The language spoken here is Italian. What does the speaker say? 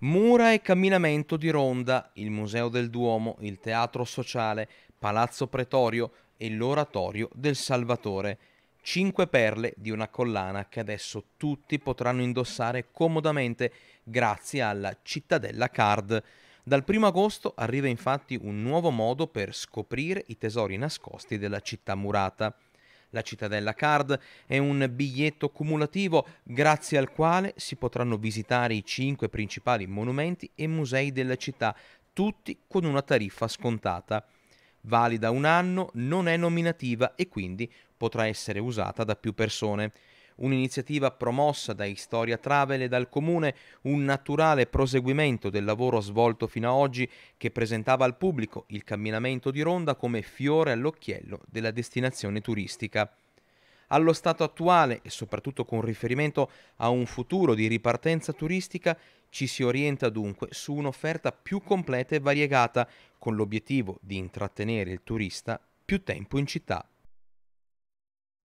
Mura e camminamento di Ronda, il Museo del Duomo, il Teatro Sociale, Palazzo Pretorio e l'Oratorio del Salvatore. Cinque perle di una collana che adesso tutti potranno indossare comodamente grazie alla Cittadella Card. Dal 1 agosto arriva infatti un nuovo modo per scoprire i tesori nascosti della città murata. La Cittadella Card è un biglietto cumulativo grazie al quale si potranno visitare i cinque principali monumenti e musei della città, tutti con una tariffa scontata. Valida un anno, non è nominativa e quindi potrà essere usata da più persone un'iniziativa promossa da Historia Travel e dal Comune, un naturale proseguimento del lavoro svolto fino ad oggi che presentava al pubblico il camminamento di Ronda come fiore all'occhiello della destinazione turistica allo stato attuale e soprattutto con riferimento a un futuro di ripartenza turistica ci si orienta dunque su un'offerta più completa e variegata con l'obiettivo di intrattenere il turista più tempo in città.